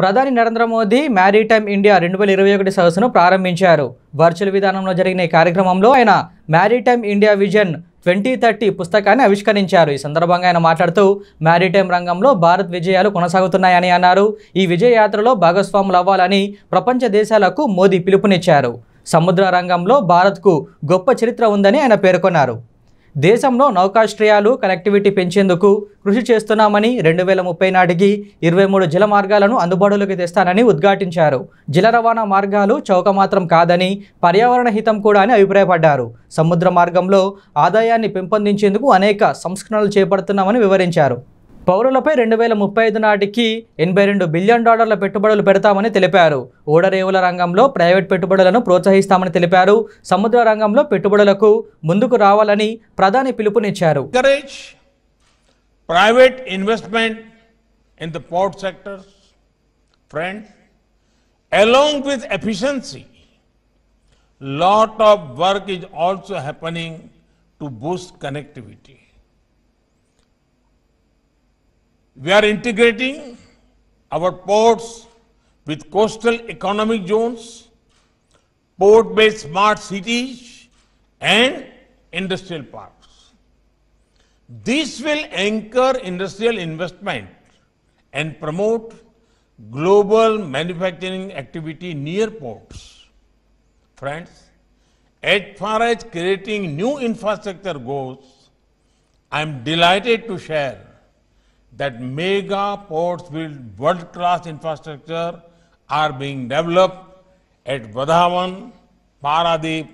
ప్రధాని Narendra Modi maritime India రెండు వేల ఇరవై ఒకటి సదస్సును ప్రారంభించారు వర్చువల్ విధానంలో జరిగిన ఈ కార్యక్రమంలో ఆయన maritime India vision twenty thirty పుస్తకాన్ని ఆవిష్కరించారు ఈ సందర్భంగా ఆయన మాట్లాడుతూ మ్యారీటైమ్ రంగంలో భారత్ విజయాలు కొనసాగుతున్నాయని అన్నారు ఈ విజయయాత్రలో భాగస్వాములు అవ్వాలని ప్రపంచ దేశాలకు మోదీ పిలుపునిచ్చారు సముద్ర రంగంలో భారత్కు గొప్ప చరిత్ర ఉందని ఆయన పేర్కొన్నారు దేశంలో నౌకాశ్రయాలు కనెక్టివిటీ పెంచేందుకు కృషి చేస్తున్నామని రెండు వేల ముప్పై నాటికి ఇరవై మూడు జల మార్గాలను అందుబాటులోకి తెస్తానని ఉద్ఘాటించారు జల రవాణా మార్గాలు చౌక మాత్రం కాదని పర్యావరణ హితం కూడా అని అభిప్రాయపడ్డారు సముద్ర మార్గంలో ఆదాయాన్ని పెంపొందించేందుకు అనేక సంస్కరణలు చేపడుతున్నామని వివరించారు పౌరులపై రెండు వేల ముప్పై ఐదు నాటికి ఎనభై రెండు బిలియన్ డాలర్ల పెట్టుబడులు పెడతామని తెలిపారు ఓడరేవుల రంగంలో ప్రైవేట్ పెట్టుబడులను ప్రోత్సహిస్తామని తెలిపారు సముద్ర రంగంలో పెట్టుబడులకు ముందుకు రావాలని ప్రధాని పిలుపునిచ్చారు private investment in the port sector friends along with efficiency, lot of work is also happening to boost connectivity We are integrating our ports with coastal economic zones, port-based smart cities and industrial parks. This will anchor industrial investment and promote global manufacturing activity near ports. Friends, as far as creating new infrastructure goes, I am delighted to share that mega ports with world class infrastructure are being developed at Vadhavan, Paradeep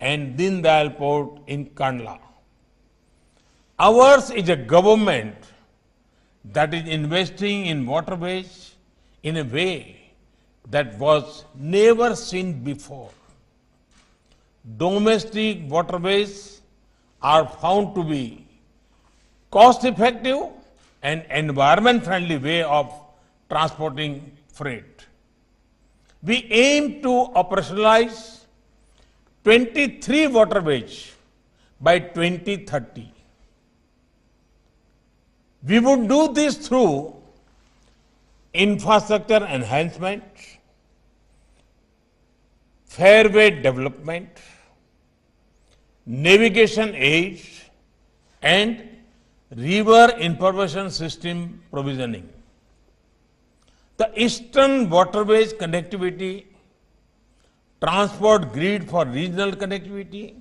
and Dindal port in Kandla. Ours is a government that is investing in waterways in a way that was never seen before. Domestic waterways are found to be cost effective an environment friendly way of transporting freight. We aim to operationalize 23 waterways by 2030. We would do this through infrastructure enhancement, fairway development, navigation aids, and river information system provisioning. The eastern waterways connectivity, transport grid for regional connectivity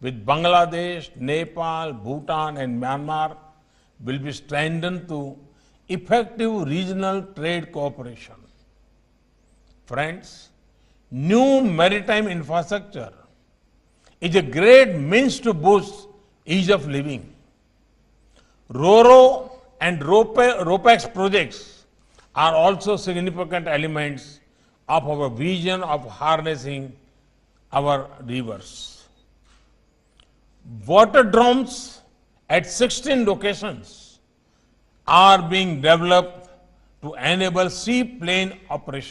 with Bangladesh, Nepal, Bhutan and Myanmar will be strengthened to effective regional trade cooperation. Friends, new maritime infrastructure is a great means to boost ease of living RORO and ROPEX projects are also significant elements of our vision of harnessing our rivers. Water drums at 16 locations are being developed to enable seaplane operations.